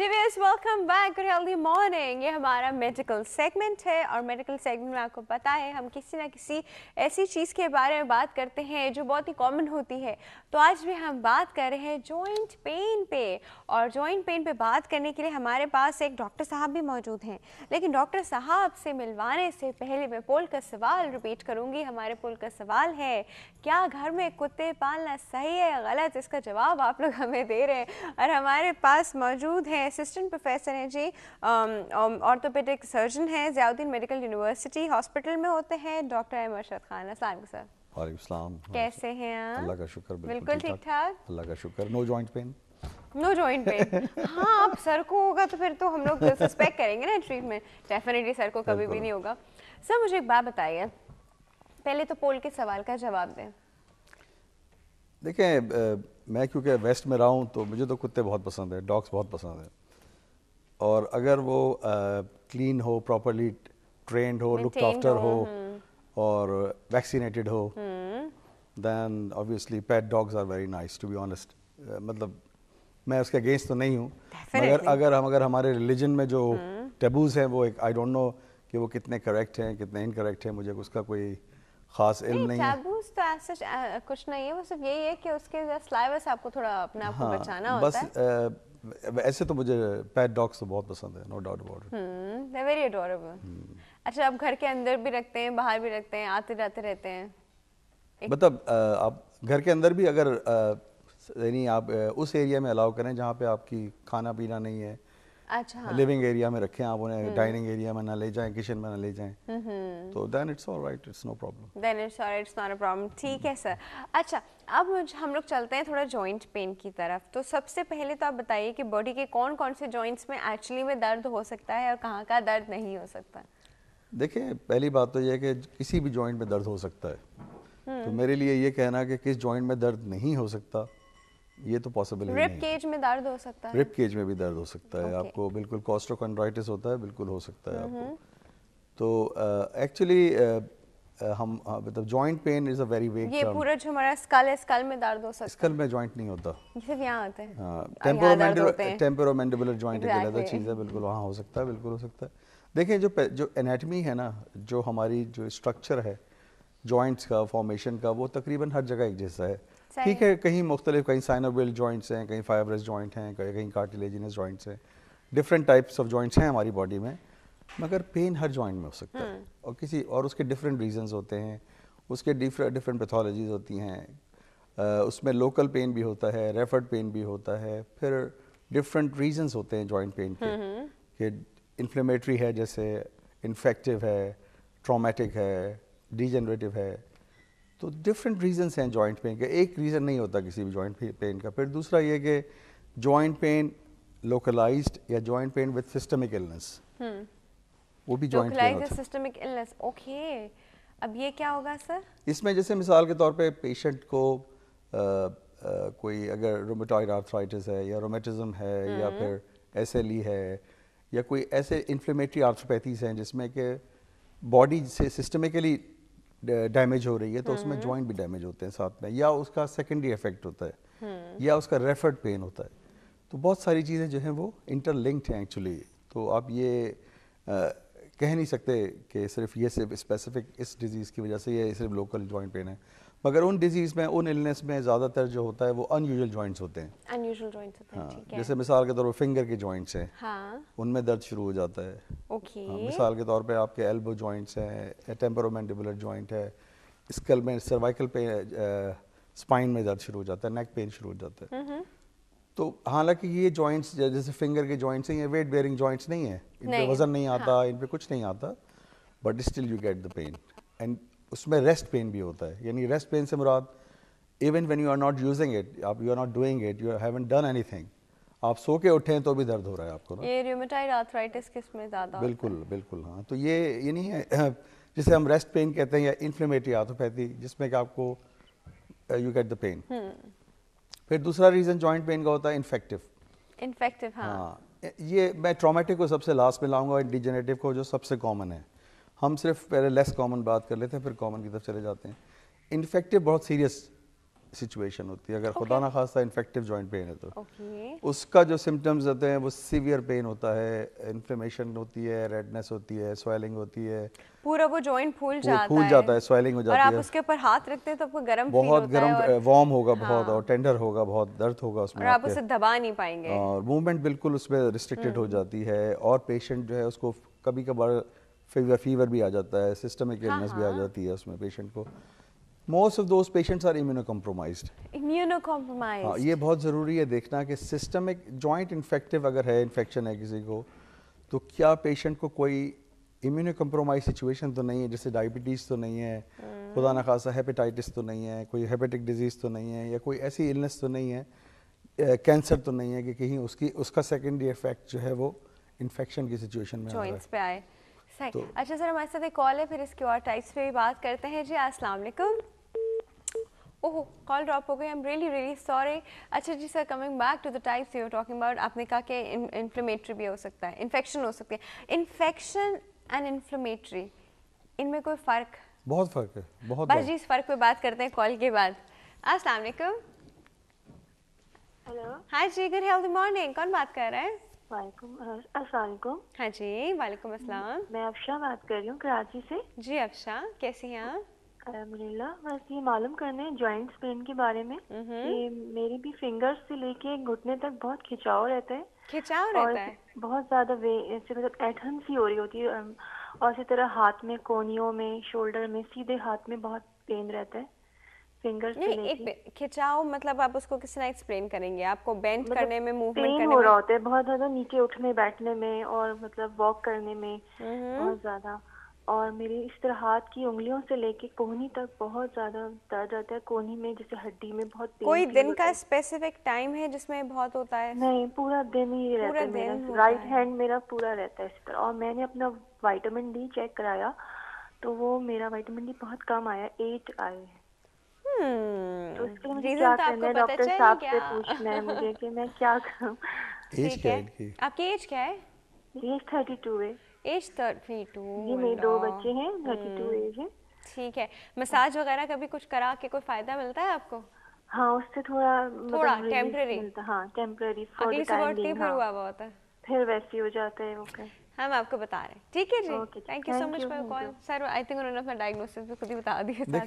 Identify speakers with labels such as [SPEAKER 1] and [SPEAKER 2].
[SPEAKER 1] CBS, welcome back. Good healthy morning ये हमारा medical segment है और मेडिकल सेगमेंट में आपको पता है हम किसी ना किसी ऐसी चीज़ के बारे में बात करते हैं जो बहुत ही कॉमन होती है तो आज भी हम बात कर रहे हैं जॉइंट पेन पे और जॉइंट पेन पे बात करने के लिए हमारे पास एक डॉक्टर साहब भी मौजूद हैं लेकिन डॉक्टर साहब से मिलवाने से पहले मैं पोल का सवाल रिपीट करूँगी हमारे पोल का सवाल है क्या घर में कुत्ते पालना सही है या गलत इसका जवाब आप लोग हमें दे रहे हैं और हमारे पास मौजूद हैं असिस्टेंट प्रोफेसर हैं जी ऑर्थोपेडिक um, सर्जन um, हैं जयाउद्दीन मेडिकल यूनिवर्सिटी हॉस्पिटल में होते हैं डॉक्टर अहम अरशद खान असलम सर
[SPEAKER 2] वालेकाम
[SPEAKER 1] कैसे हैं आप अल्लाह
[SPEAKER 2] का शुक्र बिल्कुल ठीक ठाक अल्लाह का शुक्र no joint pain
[SPEAKER 1] no joint pain हाँ अब सर को होगा तो फिर तो हम लोग सस्पेक्ट करेंगे ना ट्रीटमेंट डेफिनेटली सर को कभी भी नहीं होगा सर मुझे एक बात बताइए पहले तो पोल के सवाल का जवाब दें
[SPEAKER 2] देखें मैं क्योंकि वेस्ट में रहा हूँ तो मुझे तो कुत्ते बहुत पसंद है डॉग्स बहुत पसंद हैं और अगर वो क्लीन हो प्रॉपरली ट्रेंड हो लुक आफ्टर हो हम्म। और वैक्सीनेटेड हो then obviously pet dogs are very nice to be honest मतलब मैं उसके अगेंस्ट तो नहीं हूँ मगर अगर हम अगर हमारे रिलीजन में जो टेबूज हम्म। हैं वो एक आई डोंट नो कि वो कितने करेक्ट हैं कितने इनकरेक्ट हैं मुझे उसका कोई खास इल्म नहीं है
[SPEAKER 1] तो ऐसे कुछ नहीं है वो सिर्फ यही है कि उसके स्लाइवर से आपको थोड़ा अपने आप को हाँ, बचाना होता बस, है
[SPEAKER 2] बस ऐसे तो मुझे पेट डॉग्स तो बहुत पसंद है no doubt about
[SPEAKER 1] it they very adorable अच्छा आप घर के अंदर भी रखते हैं बाहर भी रखते हैं आते जाते रहते हैं
[SPEAKER 2] मतलब आप घर के अंदर भी अगर यानी आप उस एरिया में अलाउ करें जहाँ पे आपकी खाना पीना नहीं है
[SPEAKER 1] अच्छा लिविंग
[SPEAKER 2] एरिया में रखें आप उन्हें डाइनिंग हम्म। एरिया में ना ले जाएं किचन में ना ले जाएं
[SPEAKER 1] हम्म। तो
[SPEAKER 2] then it's all right it's no problem
[SPEAKER 1] then it's all right it's not a problem ठीक है सर अच्छा अब हम लोग चलते हैं थोड़ा जॉइंट पेन की तरफ तो सबसे पहले तो आप बताइए कि बॉडी के कौन कौन से जॉइंट्स में एक्चुअली में दर्द हो सकता है और कहाँ का दर्द नहीं हो सकता
[SPEAKER 2] देखिए पहली बात तो यह कि किसी भी जॉइंट में दर्द हो सकता है
[SPEAKER 1] तो हम्म। मेरे
[SPEAKER 2] लिए ये कहना कि किस जॉइंट में दर्द नहीं हो सकता ये तो पॉसिबल नहीं रिप
[SPEAKER 1] केज में दर्द हो सकता है रिप
[SPEAKER 2] केज में भी दर्द हो सकता है okay. आपको बिल्कुल कॉस्ट्रोकोंड्राइटिस होता है बिल्कुल हो सकता है हम्म आपको हम्म। तो एक्चुअली uh, uh, हम मतलब joint pain is a very vague ये पूरा
[SPEAKER 1] जो हमारा स्कल है स्कल में दर्द हो सकता है स्कल
[SPEAKER 2] में जॉइंट नहीं होता
[SPEAKER 1] ये सिर्फ यहां होता
[SPEAKER 2] है टेम्पोरोमेंडिबुलर टेम्पोरोमेंडिबुलर जॉइंट एक अलग चीज़ है बिल्कुल वहां हो सकता है बिल्कुल हो सकता है देखें जो जो एनाटॉमी है ना जो हमारी जो स्ट्रक्चर है जॉइंट्स का फॉर्मेशन का वो तकरीबन हर जगह एक जैसा है ठीक है कहीं मुख्तलिफ कहीं साइनोबिल जॉइंट्स हैं कहीं फाइबरस जॉइंट हैं कहीं कहीं कार्टिलेजिनस जॉइंट्स हैं डिफरेंट टाइप्स ऑफ जॉइंट्स हैं हमारी बॉडी में मगर पेन हर जॉइंट में हो सकता है हम्म। और किसी और उसके डिफरेंट रीजंस होते हैं उसके डिफरेंट डिफरेंट पैथोलॉजीज होती हैं उसमें लोकल पेन भी होता है रेफर्ड पेन भी होता है फिर डिफरेंट रीजंस होते हैं जॉइंट पेन के हम्म, हम्म। कि इन्फ्लेमेटरी है जैसे इन्फेक्टिव है ट्रामेटिक है डिजेनरेटिव है तो डिफरेंट रीजंस हैं जॉइंट पेन के एक रीज़न नहीं होता किसी भी जॉइंट पेन का फिर दूसरा ये कि जॉइंट पेन लोकलाइज्ड या joint pain with systemic illness वो भी joint pain
[SPEAKER 1] systemic illness okay अब ये क्या होगा सर
[SPEAKER 2] इसमें जैसे मिसाल के तौर पे पेशेंट को आ, आ, कोई अगर रोमेटॉइड आर्थराइटिस है या रोमेटिज्म है हुँ. या हम्म। फिर एस e है या कोई ऐसे इन्फ्लेमेटरी आर्थरोपैथीज हैं जिसमें कि बॉडी से सिस्टमिकली डैमेज हो रही है तो उसमें जॉइंट हम्म। भी डैमेज होते हैं साथ में या उसका सेकेंडरी इफेक्ट होता है हम्म। या उसका रेफर्ड पेन होता है तो बहुत सारी चीज़ें जो हैं वो इंटरलिंक्ड हैं एक्चुअली तो आप ये कह नहीं सकते कि सिर्फ ये सिर्फ स्पेसिफिक इस डिज़ीज़ की वजह से ये सिर्फ लोकल जॉइंट पेन है मगर उन डिजीज़ में उन इलनेस में ज़्यादातर जो होता है वो अनयूजल जॉइंट्स होते हैं जॉइंट्स होते हैं हाँ, ठीक है जैसे मिसाल के तौर पर फिंगर के जॉइंट्स हैं हाँ उनमें दर्द शुरू हो जाता है ओके हाँ, मिसाल के तौर पे आपके एल्बो जॉइंट्स हैं टेम्परोमेंडिबुलर जॉइंट है स्कल में सर्वाइकल पे स्पाइन में दर्द शुरू हो जाता है नेक पेन शुरू हो जाता है हम्म। तो हालांकि ये जॉइंट्स जैसे फिंगर के जॉइंट्स हैं ये वेट बेयरिंग जॉइंट्स नहीं है इन पे वजन नहीं आता हाँ। इन पे कुछ नहीं आता but still you get the pain and उसमें रेस्ट पेन भी होता है यानी रेस्ट पेन से मुराद even when you are not using it आप you are not doing it you haven't done anything आप सो के उठे तो भी दर्द हो रहा है आपको ना
[SPEAKER 1] ये रूमेटाइड आर्थराइटिस किस में ज़्यादा
[SPEAKER 2] बिल्कुल बिल्कुल हाँ तो ये ये नहीं है जिसे हम रेस्ट पेन कहते हैं या इन्फ्लेमेटरी आर्थोपैथी जिसमें कि आपको यू गेट द पेन फिर दूसरा रीज़न जॉइंट पेन का होता है इन्फेक्टिव
[SPEAKER 1] इन्फेक्टिव हाँ,
[SPEAKER 2] हाँ ये मैं ट्रामेटिक को सबसे लास्ट में लाऊंगा डिजेनेटिव को जो सबसे कॉमन है हम सिर्फ पहले लेस कॉमन बात कर लेते हैं फिर कॉमन की तरफ चले जाते हैं इन्फेक्टिव बहुत सीरियस सिचुएशन होती है अगर okay. खुदा ना खासा इन्फेक्टिव जॉइंट पेन है तो okay. उसका जो सिम्टम्स होते हैं वो सीवियर पेन होता है इन्फ्लेमेशन होती है रेडनेस होती है स्वेलिंग होती है
[SPEAKER 1] पूरा वो जॉइंट फूल जाता फूल जाता है
[SPEAKER 2] स्वेलिंग हो जाती है और आप उसके
[SPEAKER 1] ऊपर हाथ रखते हैं तो आपको गर्म बहुत गर्म वार्म होगा बहुत हाँ। और
[SPEAKER 2] टेंडर होगा बहुत दर्द होगा उसमें आप उसे
[SPEAKER 1] दबा नहीं पाएंगे हाँ,
[SPEAKER 2] और मूवमेंट बिल्कुल उसमें रिस्ट्रिक्टेड हो हम्म। जाती है और पेशेंट जो है उसको कभी कभार फीवर भी आ जाता है सिस्टमिक इलनेस भी आ हाँ, जाती है उसमें पेशेंट को most of those patients are immunocompromised
[SPEAKER 1] immunocompromise हाँ
[SPEAKER 2] ये बहुत ज़रूरी है देखना कि सिस्टमिक जॉइंट इन्फेक्टिव अगर है इन्फेक्शन है किसी को तो क्या पेशेंट को कोई इम्यूनोकॉम्प्रोमाइज सिचुएशन तो नहीं है जैसे डायबिटीज़ तो नहीं है hmm. खुदा ना खासा हेपेटाइटिस तो नहीं है कोई हेपेटिक डिजीज़ तो नहीं है या कोई ऐसी इलनेस तो नहीं है कैंसर uh, तो नहीं है कि कहीं उसकी उसका सेकेंडरी इफेक्ट जो है वो इन्फेक्शन की सिचुएशन में जॉइंट्स
[SPEAKER 1] पे आए तो, अच्छा सर हमारे साथ एक कॉल है फिर इसके और टाइप्स पे भी बात करते हैं जी अस्सलाम वालेकुम ओह कॉल ड्रॉप हो गई I am really really sorry अच्छा जी sir coming back to the types you are talking about आपने कहा कि इन्फ्लेमेटरी भी हो सकता है इन्फेक्शन हो सकती है इन्फेक्शन एंड इन्फ्लेमेटरी इनमें कोई फ़र्क
[SPEAKER 2] बहुत फ़र्क है बहुत बस जी इस
[SPEAKER 1] फ़र्क पे बात करते हैं कॉल के बाद अस्सलाम वालेकुम हेलो हाय जी गुड हेल्दी मॉर्निंग कौन बात कर रहा है वालेकुम अस्सलाम वालेकुम हाँ जी वालेकुम अस्सलाम मैं अफशा बात कर रही हूँ कराची से जी अफशा कैसी हैं आप अलहमदिल्ला बस ये मालूम करना है जॉइंट्स पेन के बारे में हम्म। कि मेरी भी फिंगर्स से लेके घुटने तक बहुत खिंचाव रहता है खिंचाव रहता है बहुत ज्यादा वे ऐसे मतलब एठन सी हो रही होती है और इसी तरह हाथ में कोनियों में शोल्डर में सीधे हाथ में बहुत पेन रहता है फिंगर्स से लेके खिंचाव मतलब आप उसको किस तरह एक्सप्लेन करेंगे आपको बेंड मतलब करने में मूवमेंट करने हो रहा होता है बहुत ज्यादा नीचे उठने बैठने में और मतलब वॉक करने में हम्म। बहुत ज्यादा और मेरे इस तरह हाथ की उंगलियों से लेके कोहनी तक बहुत ज़्यादा दर्द आता है कोहनी में जैसे हड्डी में बहुत कोई दिन का स्पेसिफिक टाइम है जिसमें बहुत होता है नहीं पूरा दिन ही पूरा रहता दिन है मेरा राइट हैंड मेरा पूरा रहता है इस तरह और मैंने अपना वाइटामिन डी चेक कराया तो वो मेरा वाइटामिन डी बहुत कम आया एट आए हम्म, तो तो है डॉक्टर साहब से पूछना है मुझे कि मैं क्या करूँ आपकी एज क्या है एज थर्टी टू है एज थर्टी टू मेरे दो बच्चे हैं थर्टी टू एज है ठीक है मसाज वगैरह कभी कुछ करा के कोई फायदा मिलता है आपको हाँ उससे थोड़ा मतलब थोड़ा टेम्पररी हाँ टेम्पररी अगली सुबह फिर हाँ। हुआ हुआ होता है फिर वैसे हो जाता है वो हम आपको बता रहे हैं ठीक है जी thank you so much for call sir I think उन्होंने अपना डायग्नोसिस भी खुद ही बता दिया